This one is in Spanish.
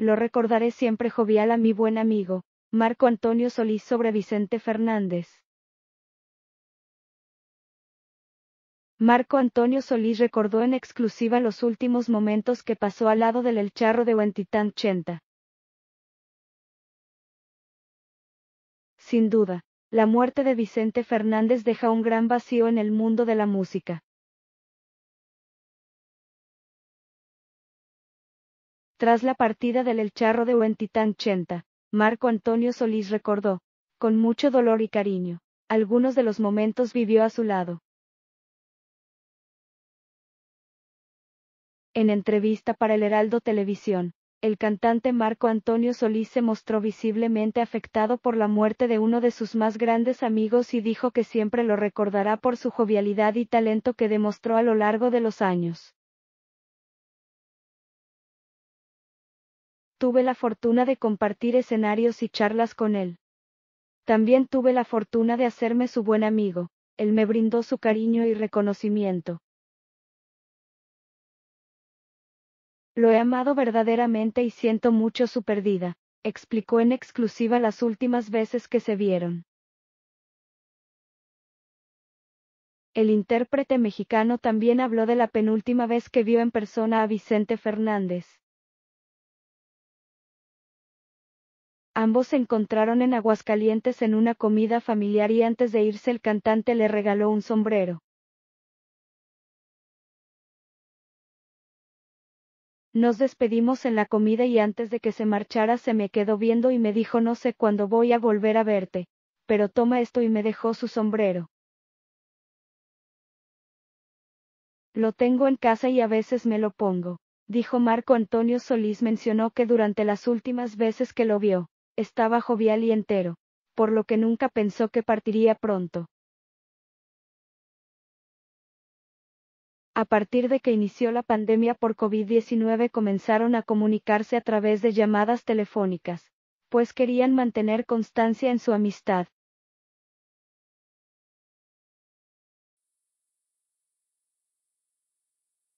Lo recordaré siempre jovial a mi buen amigo, Marco Antonio Solís sobre Vicente Fernández. Marco Antonio Solís recordó en exclusiva los últimos momentos que pasó al lado del El Charro de Huentitán Chenta. Sin duda, la muerte de Vicente Fernández deja un gran vacío en el mundo de la música. Tras la partida del El Charro de Huentitán Chenta, Marco Antonio Solís recordó, con mucho dolor y cariño, algunos de los momentos vivió a su lado. En entrevista para el Heraldo Televisión, el cantante Marco Antonio Solís se mostró visiblemente afectado por la muerte de uno de sus más grandes amigos y dijo que siempre lo recordará por su jovialidad y talento que demostró a lo largo de los años. tuve la fortuna de compartir escenarios y charlas con él. También tuve la fortuna de hacerme su buen amigo, él me brindó su cariño y reconocimiento. Lo he amado verdaderamente y siento mucho su perdida, explicó en exclusiva las últimas veces que se vieron. El intérprete mexicano también habló de la penúltima vez que vio en persona a Vicente Fernández. Ambos se encontraron en Aguascalientes en una comida familiar y antes de irse el cantante le regaló un sombrero. Nos despedimos en la comida y antes de que se marchara se me quedó viendo y me dijo no sé cuándo voy a volver a verte, pero toma esto y me dejó su sombrero. Lo tengo en casa y a veces me lo pongo, dijo Marco Antonio Solís mencionó que durante las últimas veces que lo vio, estaba jovial y entero, por lo que nunca pensó que partiría pronto. A partir de que inició la pandemia por COVID-19 comenzaron a comunicarse a través de llamadas telefónicas, pues querían mantener constancia en su amistad.